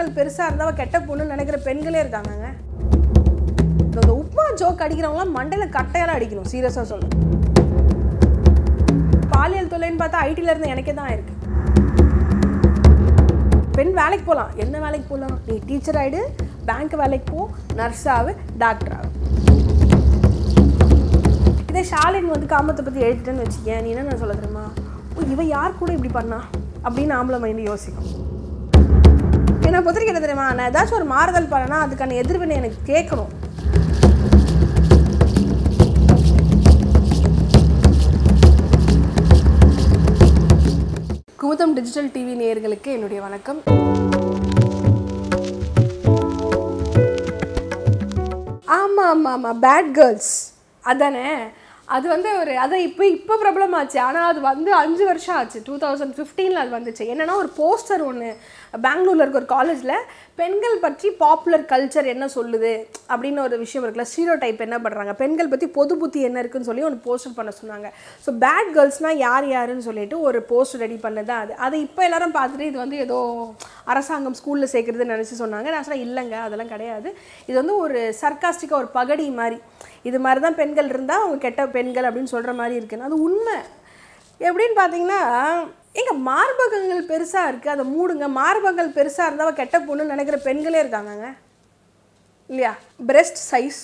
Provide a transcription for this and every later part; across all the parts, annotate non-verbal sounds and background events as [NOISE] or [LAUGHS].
ஆண்கள் பெருசாக இருந்தவ கெட்ட பொண்ணுன்னு நினைக்கிற பெண்களே இருக்காங்கங்க இந்த உப்மா ஜோக் அடிக்கிறவங்களாம் மண்டையில் கட்டையெல்லாம் அடிக்கணும் சீரியஸாக சொல்லணும் பாலியல் தொல்லைன்னு பார்த்தா ஐடியில் இருந்து எனக்கே தான் இருக்கு பெண் வேலைக்கு போகலாம் என்ன வேலைக்கு போகலாம் நீ டீச்சர் ஆகிடு பேங்க் வேலைக்கு போ நர்ஸ் ஆகு டாக்டர் ஆகு இதே ஷாலின் வந்து காமத்தை பற்றி எழுதிட்டேன்னு வச்சுக்கேன் நீ என்ன நான் சொல்ல தெரியுமா இவன் யார் கூட இப்படி பண்ணா அப்படின்னு ஆம்பளை மைண்டு யோசிக்கும் என்னை பொறுத்தவரைக்கும் தெரியுமா நான் ஏதாச்சும் ஒரு மாறுதல் பண்ணேன்னா அதுக்கான எதிர்வினை எனக்கு கேட்கணும் குமுதம் டிஜிட்டல் டிவி நேயர்களுக்கு என்னுடைய வணக்கம் ஆமாம் ஆமாம் ஆமாம் பேட் கேர்ள்ஸ் அதானே அது வந்து ஒரு அதை இப்போ இப்போ ஆச்சு ஆனால் அது வந்து அஞ்சு வருஷம் ஆச்சு டூ தௌசண்ட் ஃபிஃப்டீனில் அது வந்துச்சு என்னென்னா ஒரு போஸ்டர் ஒன்று பெங்களூரில் இருக்க ஒரு காலேஜில் பெண்கள் பற்றி பாப்புலர் கல்ச்சர் என்ன சொல்லுது அப்படின்னு ஒரு விஷயம் இருக்குல்ல ஸ்டீரோ டைப் என்ன பண்ணுறாங்க பெண்கள் பற்றி பொது புத்தி என்ன இருக்குன்னு சொல்லி ஒன்று போஸ்டர் பண்ண சொன்னாங்க ஸோ பேட் கேர்ள்ஸ்னால் யார் யாருன்னு சொல்லிட்டு ஒரு போஸ்டர் ரெடி பண்ணது அது அதை இப்போ எல்லாரும் பார்த்துட்டு இது வந்து ஏதோ அரசாங்கம் ஸ்கூலில் சேர்க்குறதுன்னு நினச்சி சொன்னாங்க நான் சொன்னால் இல்லைங்க அதெல்லாம் கிடையாது இது வந்து ஒரு சர்க்காஸ்டிக்காக ஒரு பகடி மாதிரி இது மாதிரி தான் பெண்கள் இருந்தால் அவங்க கெட்ட பெண்கள் அப்படின்னு சொல்கிற மாதிரி இருக்குன்னு அது உண்மை எப்படின்னு பார்த்தீங்கன்னா எங்க மார்பகங்கள் பெருசாக இருக்குது அதை மூடுங்க மார்பகங்கள் பெருசாக இருந்தால் கெட்ட பொண்ணுன்னு நினைக்கிற பெண்களே இருக்காங்கங்க இல்லையா பிரெஸ்ட் சைஸ்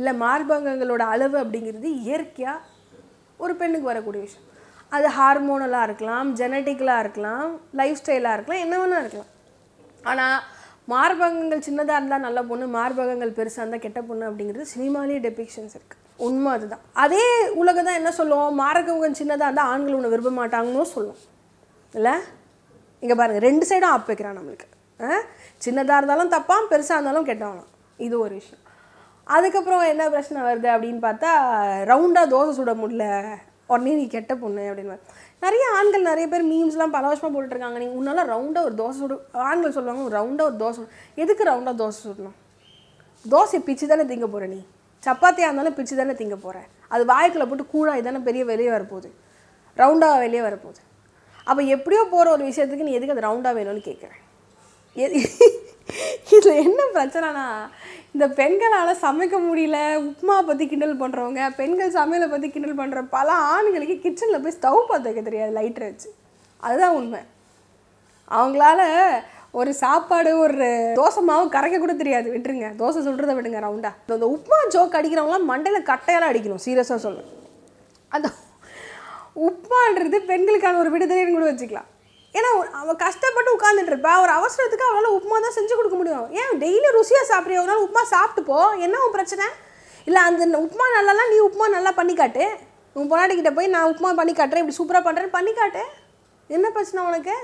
இல்லை மார்பகங்களோட அளவு அப்படிங்கிறது இயற்கையாக ஒரு பெண்ணுக்கு வரக்கூடிய விஷயம் அது ஹார்மோனலாக இருக்கலாம் ஜெனட்டிக்கலாக இருக்கலாம் லைஃப் ஸ்டைலாக இருக்கலாம் என்ன வேணால் இருக்கலாம் ஆனால் மார்பகங்கள் சின்னதாக இருந்தால் நல்ல பொண்ணு மார்பகங்கள் பெருசாக இருந்தால் கெட்ட பொண்ணு அப்படிங்கிறது சினிமாலேயே டெபிக்ஷன்ஸ் இருக்குது உண்மை அதுதான் அதே உலகம் தான் என்ன சொல்லுவோம் மார்பகம் சின்னதாக இருந்தால் ஆண்கள் ஒன்று விரும்ப மாட்டாங்கன்னு சொல்லுவோம் இல்லை இங்கே பாருங்கள் ரெண்டு சைடும் ஆப் வைக்கிறான் நம்மளுக்கு சின்னதாக இருந்தாலும் தப்பான் பெருசாக இருந்தாலும் கெட்டவனும் இது ஒரு விஷயம் அதுக்கப்புறம் என்ன பிரச்சனை வருது அப்படின்னு பார்த்தா ரவுண்டாக தோசை சுட முடியல உடனே நீ கெட்ட பொண்ணு அப்படின்னு நிறைய ஆண்கள் நிறைய பேர் மீம்ஸ்லாம் பல வருஷமாக போட்டுருக்காங்க நீங்கள் உன்னால ரவுண்டாக ஒரு தோசை சுடு ஆண்கள் சொல்லுவாங்க ரவுண்டாக ஒரு தோசை எதுக்கு ரவுண்டாக தோசை சுடணும் தோசை பிச்சு தானே திங்க போகிற நீ சப்பாத்தியாக இருந்தாலும் பிச்சு தானே திங்க போகிற அது வாய்க்குள்ளே போட்டு கூழாய் தானே பெரிய வெளியே வரப்போகுது ரவுண்டாக வெளியே வரப்போகுது அப்போ எப்படியோ போகிற ஒரு விஷயத்துக்கு நீ எதுக்கு அது ரவுண்டாக வேணும்னு கேட்குறேன் எது [LAUGHS] இதில் என்ன பிரச்சனைனா இந்த பெண்களால் சமைக்க முடியல உப்மா பற்றி கிண்டல் பண்ணுறவங்க பெண்கள் சமையலை பற்றி கிண்டல் பண்ணுற பல ஆண்களுக்கு கிச்சனில் போய் ஸ்டவ் பார்த்துக்க தெரியாது லைட்டரை வச்சு அதுதான் உண்மை அவங்களால ஒரு சாப்பாடு ஒரு தோசை மாவு கரைக்க கூட தெரியாது விட்டுருங்க தோசை சொல்கிறத விடுங்க ரவுண்டாக இந்த உப்மா ஜோக் அடிக்கிறவங்களாம் மண்டையில் கட்டையெல்லாம் அடிக்கணும் சீரியஸாக சொல்லணும் அந்த உப்புமான்றது பெண்களுக்கான ஒரு விடுதலைன்னு கூட வச்சுக்கலாம் ஏன்னா அவன் கஷ்டப்பட்டு இருப்பா ஒரு அவசரத்துக்கு அவனால் உப்புமா தான் செஞ்சு கொடுக்க முடியும் ஏன் டெய்லி ருசியாக சாப்பிட்றியா ஒரு நாள் உப்புமா சாப்பிட்டுப்போ என்ன உன் பிரச்சனை இல்லை அந்த உப்புமா நல்லாலாம் நீ உப்புமா நல்லா பண்ணிக்காட்டு உன் பொன்னாட்டிக்கிட்ட போய் நான் உப்புமா பண்ணி காட்டுறேன் இப்படி சூப்பராக பண்ணுறேன்னு பண்ணி காட்டு என்ன பிரச்சனை உனக்கு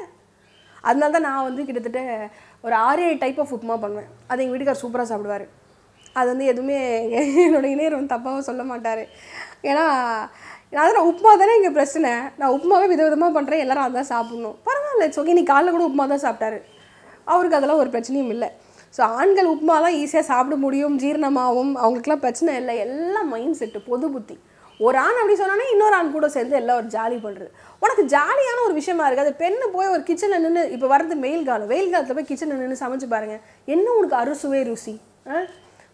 அதனால தான் நான் வந்து கிட்டத்தட்ட ஒரு ஆறு ஏழு டைப் ஆஃப் உப்புமா பண்ணுவேன் அது எங்கள் வீட்டுக்கார் சூப்பராக சாப்பிடுவார் அது வந்து எதுவுமே என்னோடய இணையர் வந்து தப்பாகவும் சொல்ல மாட்டார் ஏன்னா அதான் நான் உப்புமா தானே இங்கே பிரச்சனை நான் உப்புமாவே விதவிதமாக பண்ணுறேன் எல்லோரும் அதான் சாப்பிட்ணும் பரவாயில்ல இட்ஸ் ஓகே நீ காலைல கூட உப்புமா தான் சாப்பிட்டாரு அவருக்கு அதெல்லாம் ஒரு பிரச்சனையும் இல்லை ஸோ ஆண்கள் தான் ஈஸியாக சாப்பிட முடியும் ஜீரணமாகவும் அவங்களுக்குலாம் பிரச்சனை இல்லை எல்லாம் மைண்ட் செட்டு பொது புத்தி ஒரு ஆண் அப்படி சொன்னோன்னே இன்னொரு ஆண் கூட சேர்ந்து எல்லாம் ஒரு ஜாலி பண்ணுறது உனக்கு ஜாலியான ஒரு விஷயமா இருக்குது அது பெண்ணு போய் ஒரு கிச்சனில் நின்று இப்போ வர்றது வெயில் காலம் வெயில் காலத்தில் போய் கிச்சனில் நின்று சமைச்சு பாருங்கள் என்ன உனக்கு அறுசுவே ருசி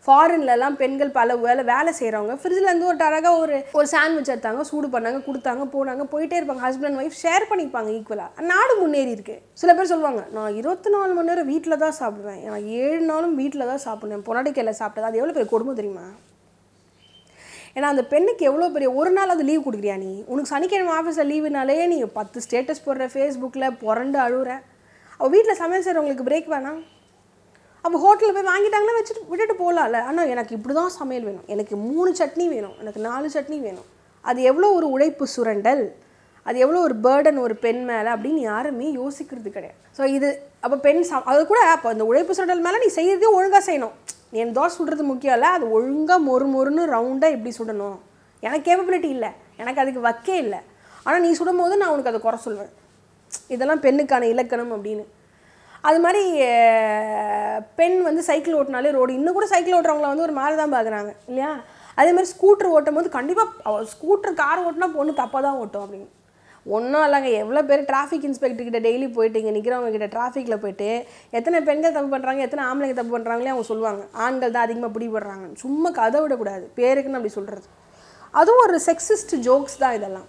ஃபாரின்லலாம் பெண்கள் பல வேலை வேலை செய்கிறவங்க ஃப்ரிட்ஜ்லேருந்து ஒரு அழகாக ஒரு ஒரு சாண்ட்விச் எடுத்தாங்க சூடு பண்ணாங்க கொடுத்தாங்க போனாங்க போயிட்டே இருப்பாங்க ஹஸ்பண்ட் ஒய்ஃப் ஷேர் பண்ணிப்பாங்க ஈக்குவலாக நாடு முன்னேறி இருக்கு சில பேர் சொல்லுவாங்க நான் இருபத்தி நாலு மணி நேரம் வீட்டில் தான் சாப்பிடுவேன் நான் ஏழு நாளும் வீட்டில் தான் சாப்பிடுவேன் கையில் சாப்பிட்டது அது எவ்வளோ பெரிய கொடுமை தெரியுமா ஏன்னா அந்த பெண்ணுக்கு எவ்வளோ பெரிய ஒரு நாள் அது லீவ் கொடுக்குறியா நீ உனக்கு சனிக்கிழமை ஆஃபீஸில் லீவுனாலே நீ பத்து ஸ்டேட்டஸ் போடுற ஃபேஸ்புக்கில் புரண்டு அழுகிற அவள் வீட்டில் சமையல் செய்கிறவங்களுக்கு பிரேக் வேணாம் அப்போ ஹோட்டலில் போய் வாங்கிட்டாங்கன்னா வச்சுட்டு விட்டுட்டு போகலாம்ல ஆனால் எனக்கு இப்படி தான் சமையல் வேணும் எனக்கு மூணு சட்னி வேணும் எனக்கு நாலு சட்னி வேணும் அது எவ்வளோ ஒரு உழைப்பு சுரண்டல் அது எவ்வளோ ஒரு பேர்டன் ஒரு பெண் மேலே அப்படின்னு யாருமே யோசிக்கிறது கிடையாது ஸோ இது அப்போ பெண் சம் அது கூட அப்போ அந்த உழைப்பு சுரண்டல் மேலே நீ செய்யறதே ஒழுங்காக செய்யணும் நீ தோசை சுடுறது முக்கியம் இல்லை அது ஒழுங்காக மொறு மொறுன்னு ரவுண்டாக எப்படி சுடணும் எனக்கு கேப்பபிலிட்டி இல்லை எனக்கு அதுக்கு வக்கே இல்லை ஆனால் நீ சுடும்போது நான் உனக்கு அதை குறை சொல்வேன் இதெல்லாம் பெண்ணுக்கான இலக்கணம் அப்படின்னு அது மாதிரி பெண் வந்து சைக்கிள் ஓட்டினாலே ரோடு இன்னும் கூட சைக்கிள் ஓட்டுறவங்கள வந்து ஒரு மாதிரி தான் பார்க்குறாங்க இல்லையா அதே மாதிரி ஸ்கூட்டர் ஓட்டும் போது கண்டிப்பாக ஸ்கூட்டர் கார் ஓட்டினா பொண்ணு தப்பாக தான் ஓட்டும் அப்படின்னு ஒன்றும் இல்லைங்க எவ்வளோ பேர் டிராஃபிக் இன்ஸ்பெக்டர்கிட்ட டெய்லி போயிட்டு இங்கே நிற்கிறவங்க கிட்ட டிராஃபிக்கில் போயிட்டு எத்தனை பெண்கள் தப்பு பண்ணுறாங்க எத்தனை ஆம்பளைங்க தப்பு பண்ணுறாங்களே அவங்க சொல்லுவாங்க ஆண்கள் தான் அதிகமாக பிடிபடுறாங்கன்னு சும்மா கதை விடக்கூடாது பேருக்குன்னு அப்படி சொல்கிறது அதுவும் ஒரு செக்ஸிஸ்ட் ஜோக்ஸ் தான் இதெல்லாம்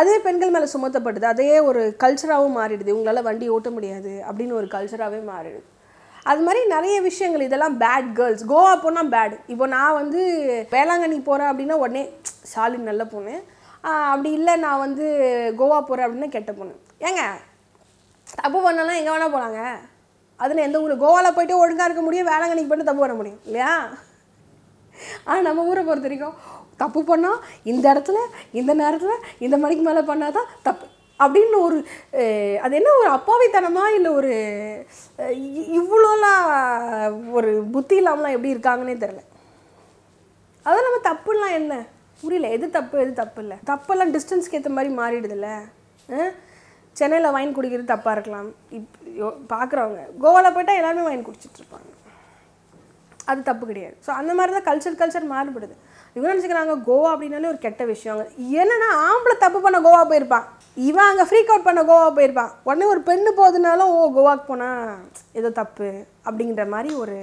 அதே பெண்கள் மேலே சுமத்தப்படுது அதையே ஒரு கல்ச்சராகவும் மாறிடுது உங்களால் வண்டி ஓட்ட முடியாது அப்படின்னு ஒரு கல்ச்சராகவே மாறிடுது அது மாதிரி நிறைய விஷயங்கள் இதெல்லாம் பேட் கேர்ள்ஸ் கோவா போனால் பேட் இப்போ நான் வந்து வேளாங்கண்ணி போகிறேன் அப்படின்னா உடனே ஷாலின் நல்ல பொண்ணு அப்படி இல்லை நான் வந்து கோவா போகிறேன் அப்படின்னா கெட்ட பொண்ணு ஏங்க தப்பு பண்ணலாம் எங்கே வேணால் போகலாங்க அதில் எந்த ஊர் கோவாவில் போய்ட்டு ஒழுங்காக இருக்க முடியும் வேளாங்கண்ணிக்கு போய்ட்டு தப்பு பண்ண முடியும் இல்லையா ஆனால் நம்ம ஊரை பொறுத்த வரைக்கும் தப்பு பண்ணால் இந்த இடத்துல இந்த நேரத்தில் இந்த மணிக்கு மேலே பண்ணால் தான் தப்பு அப்படின்னு ஒரு அது என்ன ஒரு அப்பாவித்தனமாக இல்லை ஒரு இவ்வளோலாம் ஒரு புத்தி இல்லாமலாம் எப்படி இருக்காங்கன்னே தெரில அதான் நம்ம தப்புலாம் என்ன புரியல எது தப்பு எது தப்பு இல்லை தப்பெல்லாம் டிஸ்டன்ஸ்க்கு ஏற்ற மாதிரி மாறிடுதுல்ல சென்னையில் வைன் குடிக்கிறது தப்பாக இருக்கலாம் இப் பார்க்குறவங்க கோவாவில் போயிட்டால் எல்லாருமே வைன் குடிச்சிட்ருப்பாங்க அது தப்பு கிடையாது ஸோ அந்த மாதிரி தான் கல்ச்சர் கல்ச்சர் மாறுபடுது இவங்க நினச்சிக்கிறாங்க கோவா அப்படின்னாலே ஒரு கெட்ட விஷயம் என்னன்னா ஆம்பளை தப்பு பண்ண கோவா போயிருப்பான் இவன் அங்கே ஃப்ரீக் அவுட் பண்ண கோவா போயிருப்பான் உடனே ஒரு பெண்ணு போகுதுனாலும் ஓ கோவாக்கு போனால் ஏதோ தப்பு அப்படிங்கிற மாதிரி ஒரு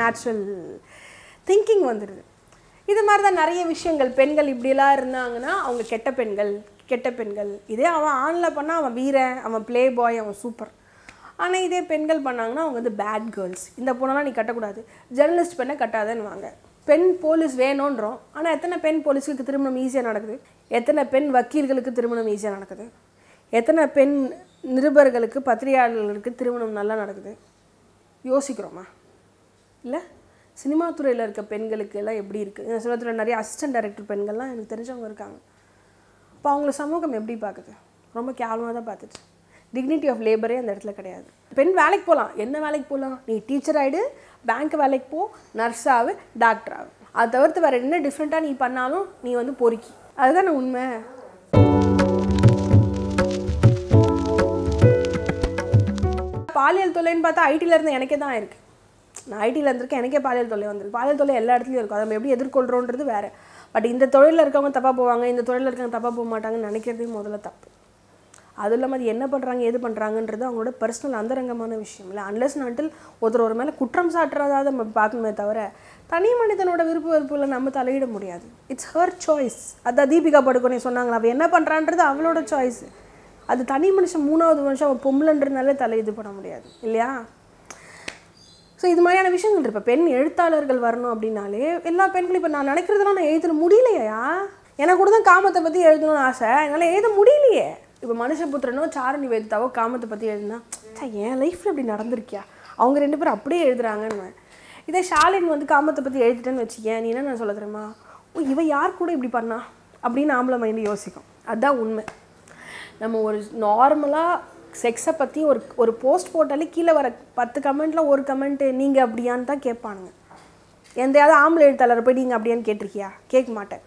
நேச்சுரல் திங்கிங் வந்துடுது இது மாதிரி தான் நிறைய விஷயங்கள் பெண்கள் இப்படியெல்லாம் இருந்தாங்கன்னா அவங்க கெட்ட பெண்கள் கெட்ட பெண்கள் இதே அவன் ஆணில் பண்ணால் அவன் வீரன் அவன் ப்ளே பாய் அவன் சூப்பர் ஆனால் இதே பெண்கள் பண்ணாங்கன்னா அவங்க வந்து பேட் கேர்ள்ஸ் இந்த பொண்ணெல்லாம் நீ கட்டக்கூடாது ஜேர்னலிஸ்ட் பெண்ணை வாங்க பெண் போலீஸ் வேணுன்றோம் ஆனால் எத்தனை பெண் போலீஸ்களுக்கு திருமணம் ஈஸியாக நடக்குது எத்தனை பெண் வக்கீல்களுக்கு திருமணம் ஈஸியாக நடக்குது எத்தனை பெண் நிருபர்களுக்கு பத்திரிகையாளர்களுக்கு திருமணம் நல்லா நடக்குது யோசிக்கிறோமா இல்லை சினிமா துறையில் இருக்க பெண்களுக்கு எல்லாம் எப்படி இருக்குது சினிமா நிறைய அசிஸ்டன்ட் டைரக்டர் பெண்கள்லாம் எனக்கு தெரிஞ்சவங்க இருக்காங்க அப்போ அவங்கள சமூகம் எப்படி பார்க்குது ரொம்ப கேவலமாக தான் பார்த்துட்டு டிக்னிட்டி ஆஃப் லேபரே அந்த இடத்துல கிடையாது பெண் வேலைக்கு போகலாம் என்ன வேலைக்கு போகலாம் நீ டீச்சர் ஆகிடு பேங்க் வேலைக்கு போ நர்ஸாகவு டாக்டர் ஆகு அதை தவிர்த்து வேறு என்ன டிஃப்ரெண்ட்டாக நீ பண்ணாலும் நீ வந்து பொறுக்கி அதுதானே உண்மை பாலியல் தொல்லைன்னு பார்த்தா ஐடியில் இருந்து எனக்கே தான் இருக்குது நான் ஐடியில் இருந்திருக்கேன் எனக்கே பாலியல் தொல்லை வந்திருக்கு பாலியல் தொல்லை எல்லா இடத்துலையும் இருக்கும் அதை நம்ம எப்படி எதிர்கொள்கிறோன்றது வேறு பட் இந்த தொழிலில் இருக்கவங்க தப்பாக போவாங்க இந்த தொழிலில் இருக்கவங்க தப்பாக போக மாட்டாங்கன்னு நினைக்கிறதே முதல்ல தப்பு அது இல்லாமல் அது என்ன பண்ணுறாங்க எது பண்ணுறாங்கன்றது அவங்களோட பர்சனல் அந்தரங்கமான விஷயம் இல்லை அன்லஸ் நாட்டில் ஒருத்தர் ஒரு மேலே குற்றம் சாட்டுறதாக நம்ம பார்க்கணுமே தவிர தனி மனிதனோட விருப்ப வெறுப்புகளை நம்ம தலையிட முடியாது இட்ஸ் ஹர் சாய்ஸ் அதான் தீபிகா படுகொனே சொன்னாங்க அவள் என்ன பண்ணுறான்றது அவளோட சாய்ஸ் அது தனி மனுஷன் மூணாவது மனுஷன் அவன் பொம்பளைன்றதுனால தலை இது பண்ண முடியாது இல்லையா ஸோ இது மாதிரியான விஷயங்கள் இப்போ பெண் எழுத்தாளர்கள் வரணும் அப்படின்னாலே எல்லா பெண்களும் இப்போ நான் நினைக்கிறதெல்லாம் நான் எழுத முடியலையா எனக்கு கூட தான் காமத்தை பற்றி எழுதணும்னு ஆசை என்னால் எழுத முடியலையே இப்போ மனுஷபுத்திரனோ சாரணி நிவேதிதாவோ காமத்தை பற்றி எழுதுனா சார் என் லைஃப்பில் இப்படி நடந்திருக்கியா அவங்க ரெண்டு பேரும் அப்படியே எழுதுறாங்கன்னு இதே ஷாலின் வந்து காமத்தை பற்றி எழுதிட்டேன்னு வச்சுக்கேன் நீ என்ன நான் சொல்ல தெரியுமா ஓ இவன் யார் கூட இப்படி பண்ணா அப்படின்னு ஆம்பளை மைண்டு யோசிக்கும் அதுதான் உண்மை நம்ம ஒரு நார்மலாக செக்ஸை பற்றி ஒரு ஒரு போஸ்ட் போட்டாலே கீழே வர பத்து கமெண்ட்டில் ஒரு கமெண்ட்டு நீங்கள் அப்படியான்னு தான் கேட்பானுங்க எந்தையாவது ஆம்பளை எழுத்தாளரை போய் நீங்கள் அப்படியான்னு கேட்டிருக்கியா கேட்க மாட்டேன்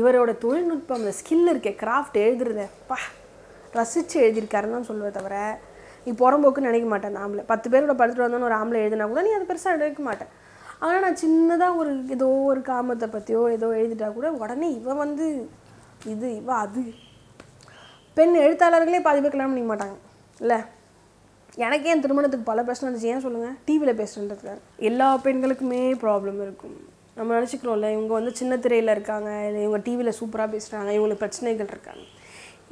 இவரோட தொழில்நுட்பம் அந்த ஸ்கில் இருக்கே கிராஃப்ட் எழுதுறதப்பா ரசித்து எழுதியிருக்காருன்னு தான் சொல்லுவேன் தவிர நீ புறம்போக்கு நினைக்க மாட்டேன் அந்த ஆம்பளை பத்து பேரோட படுத்துட்டு வந்தோன்னு ஒரு ஆம்பளை எழுதினா கூட நீ அதை பெருசாக நினைக்க மாட்டேன் ஆனால் நான் சின்னதாக ஒரு ஏதோ ஒரு காமத்தை பற்றியோ ஏதோ எழுதிட்டா கூட உடனே இவன் வந்து இது இவ அது பெண் எழுத்தாளர்களே பாதி பேர் கல்யாணம் பண்ணிக்க மாட்டாங்க இல்லை எனக்கே என் திருமணத்துக்கு பல பிரச்சனை இருந்துச்சு ஏன் சொல்லுங்கள் டிவியில் பேசுகிறதுக்காக எல்லா பெண்களுக்குமே ப்ராப்ளம் இருக்கும் நம்ம நினச்சிக்கிறோம்ல இவங்க வந்து சின்ன திரையில் இருக்காங்க இல்லை இவங்க டிவியில் சூப்பராக பேசுகிறாங்க இவங்களுக்கு பிரச்சனைகள் இருக்காங்க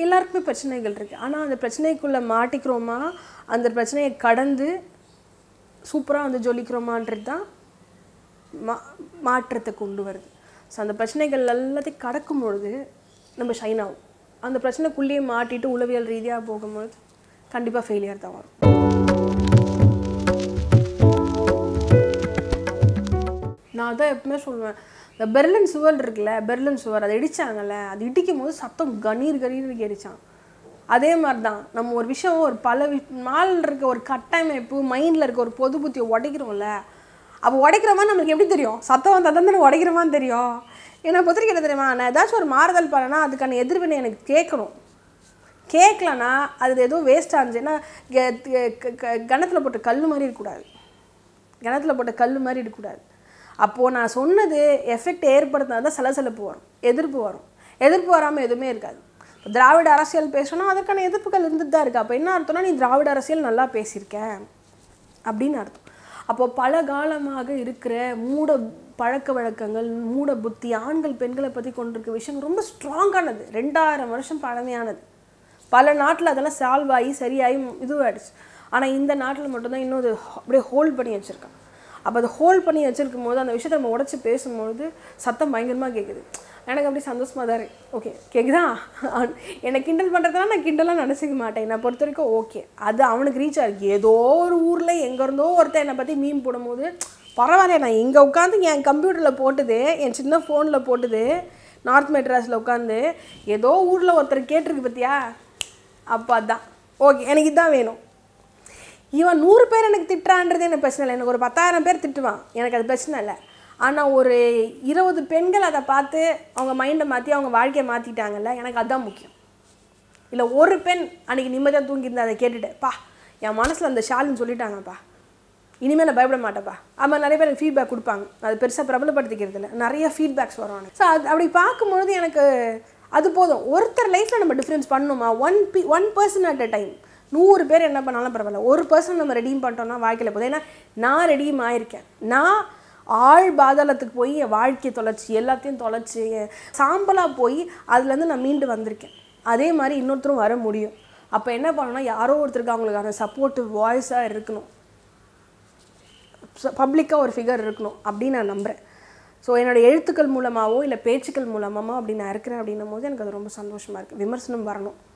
எல்லாருக்குமே பிரச்சனைகள் இருக்குது ஆனால் அந்த பிரச்சனைக்குள்ளே மாட்டிக்கிறோமா அந்த பிரச்சனையை கடந்து சூப்பராக வந்து ஜொலிக்கிறோமான்றது தான் மா மாற்றத்தை கொண்டு வருது ஸோ அந்த பிரச்சனைகள் எல்லாத்தையும் கடக்கும் பொழுது நம்ம ஷைன் ஆகும் அந்த பிரச்சனைக்குள்ளேயே மாட்டிட்டு உளவியல் ரீதியாக போகும்போது கண்டிப்பாக ஃபெயிலியர் தான் வரும் நான் தான் எப்பவுமே சொல்லுவேன் இந்த பெர்லின் சுவர் இருக்குல்ல பெர்லின் சுவர் அதை இடித்தாங்கல்ல அது இடிக்கும் போது சத்தம் கணீர் கணீர் கேடிச்சான் அதே மாதிரி தான் நம்ம ஒரு விஷயம் ஒரு பல நாளில் இருக்க ஒரு கட்டமைப்பு மைண்டில் இருக்க ஒரு பொது புத்தியை உடைக்கிறோம்ல அப்போ உடைக்கிற மாதிரி நம்மளுக்கு எப்படி தெரியும் சத்தம் வந்தால் தான் உடைக்கிற மாதிரி தெரியும் ஏன்னா பொத்திரிக்கையில் தெரியுமா நான் ஏதாச்சும் ஒரு மாறுதல் பண்ணேன்னா அதுக்கான எதிர்வினை எனக்கு கேட்கணும் கேட்கலனா அது எதுவும் வேஸ்ட் ஆனிச்சுன்னா கணத்தில் போட்ட கல் மாதிரி இருக்கக்கூடாது கிணத்துல போட்ட கல் மாதிரி இருக்கக்கூடாது அப்போது நான் சொன்னது எஃபெக்ட் ஏற்படுத்தினா தான் சலசலப்பு வரும் எதிர்ப்பு வரும் எதிர்ப்பு வராமல் எதுவுமே இருக்காது திராவிட அரசியல் பேசணும் அதற்கான எதிர்ப்புகள் இருந்துட்டு தான் இருக்குது அப்போ என்ன அர்த்தம்னா நீ திராவிட அரசியல் நல்லா பேசியிருக்கேன் அப்படின்னு அர்த்தம் அப்போது பல காலமாக இருக்கிற மூட பழக்க வழக்கங்கள் மூட புத்தி ஆண்கள் பெண்களை பற்றி கொண்டிருக்க விஷயம் ரொம்ப ஸ்ட்ராங்கானது ரெண்டாயிரம் வருஷம் பழமையானது பல நாட்டில் அதெல்லாம் சால்வ் ஆகி சரியாகி இதுவாகிடுச்சு ஆனால் இந்த நாட்டில் மட்டும்தான் இன்னும் அது அப்படியே ஹோல்ட் பண்ணி வச்சுருக்கான் அப்போ அதை ஹோல்ட் பண்ணி வச்சிருக்கும் போது அந்த விஷயத்தை நம்ம உடச்சி பேசும்போது சத்தம் பயங்கரமாக கேட்குது எனக்கு அப்படி சந்தோஷமாக தான் இருக்கு ஓகே கேட்குதா என்னை கிண்டல் பண்ணுறதுலாம் நான் கிண்டலாக நினச்சிக்க மாட்டேன் என்னை பொறுத்த வரைக்கும் ஓகே அது அவனுக்கு ரீச் ஆகிருக்கு ஏதோ ஒரு ஊரில் எங்கே இருந்தோ ஒருத்தர் என்னை பற்றி மீன் போடும்போது பரவாயில்ல நான் இங்கே உட்காந்து என் கம்ப்யூட்டரில் போட்டுது என் சின்ன ஃபோனில் போட்டுது நார்த் மெட்ராஸில் உட்காந்து ஏதோ ஊரில் ஒருத்தர் கேட்டிருக்கு பார்த்தியா அப்போ அதான் ஓகே எனக்கு இதுதான் வேணும் இவன் நூறு பேர் எனக்கு திட்டுறான்றது எனக்கு பிரச்சனை இல்லை எனக்கு ஒரு பத்தாயிரம் பேர் திட்டுவான் எனக்கு அது பிரச்சனை இல்லை ஆனால் ஒரு இருபது பெண்கள் அதை பார்த்து அவங்க மைண்டை மாற்றி அவங்க வாழ்க்கையை மாற்றிட்டாங்கல்ல எனக்கு அதுதான் முக்கியம் இல்லை ஒரு பெண் அன்றைக்கி நிம்மதியாக தூங்கியிருந்தேன் அதை கேட்டுட்டு பா என் மனசில் அந்த ஷாலுன்னு சொல்லிட்டாங்கப்பா இனிமேல் நான் பயப்பட மாட்டேப்பா ஆமாம் நிறைய பேர் ஃபீட்பேக் கொடுப்பாங்க அது பெருசாக பிரபலப்படுத்திக்கிறது இல்லை நிறைய ஃபீட்பேக்ஸ் வரும் ஸோ அது அப்படி பார்க்கும்பொழுது எனக்கு அது போதும் ஒருத்தர் லைஃப்பில் நம்ம டிஃப்ரென்ஸ் பண்ணணுமா one by one person at a time நூறு பேர் என்ன பண்ணாலும் பரவாயில்ல ஒரு பர்சன் நம்ம ரெடீம் பண்ணிட்டோம்னா வாழ்க்கையில் போதும் ஏன்னா நான் ரெடியும் ஆயிருக்கேன் நான் ஆள் பாதாளத்துக்கு போய் என் வாழ்க்கையை தொலைச்சி எல்லாத்தையும் தொலைச்சி சாம்பலாக போய் அதுலேருந்து நான் மீண்டு வந்திருக்கேன் அதே மாதிரி இன்னொருத்தரும் வர முடியும் அப்போ என்ன பண்ணணும்னா யாரோ ஒருத்தருக்கு அவங்களுக்கு அந்த சப்போர்ட்டிவ் வாய்ஸாக இருக்கணும் பப்ளிக்காக ஒரு ஃபிகர் இருக்கணும் அப்படின்னு நான் நம்புகிறேன் ஸோ என்னோடய எழுத்துக்கள் மூலமாகவோ இல்லை பேச்சுக்கள் மூலமாகவோ அப்படி நான் இருக்கிறேன் அப்படின்னும் போது எனக்கு அது ரொம்ப சந்தோஷமாக இருக்குது விமர்சனம் வரணும்